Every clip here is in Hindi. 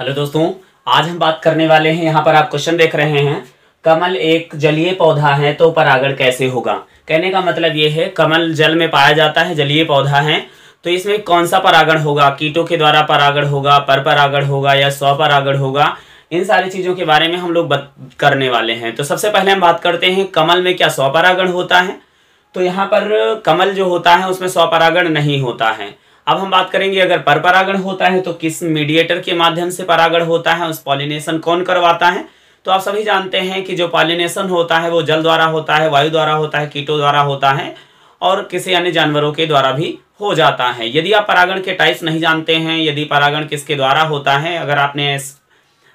हेलो दोस्तों आज हम बात करने वाले हैं यहाँ पर आप क्वेश्चन देख रहे हैं कमल एक जलीय पौधा है तो परागण कैसे होगा कहने का मतलब ये है कमल जल में पाया जाता है जलीय पौधा है तो इसमें कौन सा परागण होगा कीटों के द्वारा परागण होगा पर परागण होगा या परागण होगा इन सारी चीज़ों के बारे में हम लोग बत करने वाले हैं तो सबसे पहले हम बात करते हैं कमल में क्या स्व परागण होता है तो यहाँ पर कमल जो होता है उसमें स्व परागण नहीं होता है अब हम बात करेंगे अगर पर परागण होता है तो किस मीडिएटर के माध्यम से परागण होता है उस पॉलिनेशन कौन करवाता है तो आप सभी जानते हैं कि जो पॉलिनेशन होता है वो जल द्वारा होता है वायु द्वारा होता है कीटों द्वारा होता है और किसी अन्य जानवरों के द्वारा भी हो जाता है यदि आप परागण के टाइप्स नहीं जानते हैं यदि परागण किसके द्वारा होता है अगर आपने इस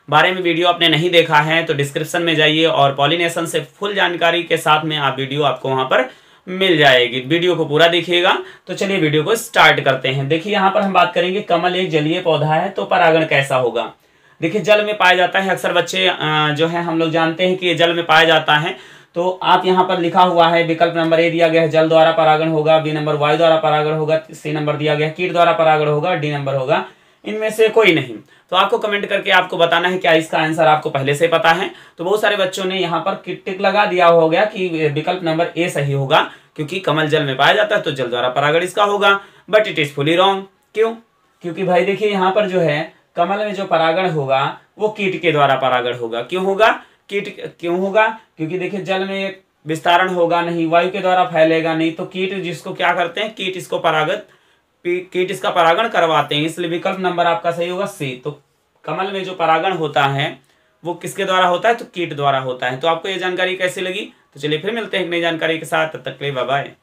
बारे में वीडियो आपने नहीं देखा है तो डिस्क्रिप्शन में जाइए और पॉलिनेशन से फुल जानकारी के साथ में आप वीडियो आपको वहां पर मिल जाएगी वीडियो को पूरा देखिएगा तो चलिए वीडियो को स्टार्ट करते हैं देखिए यहाँ पर हम बात करेंगे कमल एक जलीय पौधा है तो परागण कैसा होगा देखिए जल में पाया जाता है अक्सर बच्चे जो है हम लोग जानते हैं कि ये जल में पाया जाता है तो आप यहाँ पर लिखा हुआ है विकल्प नंबर ए दिया गया है जल द्वारा परागण होगा बी नंबर वायु द्वारा परागण होगा सी नंबर दिया गया कीट द्वारा परागण होगा डी नंबर होगा इनमें से कोई नहीं तो आपको कमेंट करके आपको बताना है क्या इसका आंसर आपको पहले से पता है तो बहुत सारे बच्चों ने यहाँ पर टिक लगा दिया हो गया कि विकल्प नंबर ए सही होगा क्योंकि कमल जल में पाया जाता है तो जल द्वारा परागण इसका होगा but it is fully wrong क्यों क्योंकि भाई देखिए यहाँ पर जो है कमल में जो परागण होगा वो कीट के द्वारा परागण होगा क्यों होगा कीट क्यों होगा क्योंकि देखिए जल में विस्तारण होगा नहीं वायु के द्वारा फैलेगा नहीं तो कीट जिसको क्या करते हैं कीट इसको परागत कीट इसका परागण करवाते हैं इसलिए विकल्प नंबर आपका सही होगा सी तो कमल में जो परागण होता है वो किसके द्वारा होता है तो कीट द्वारा होता है तो आपको ये जानकारी कैसी लगी तो चलिए फिर मिलते हैं एक नई जानकारी के साथ तब तक के लिए बाय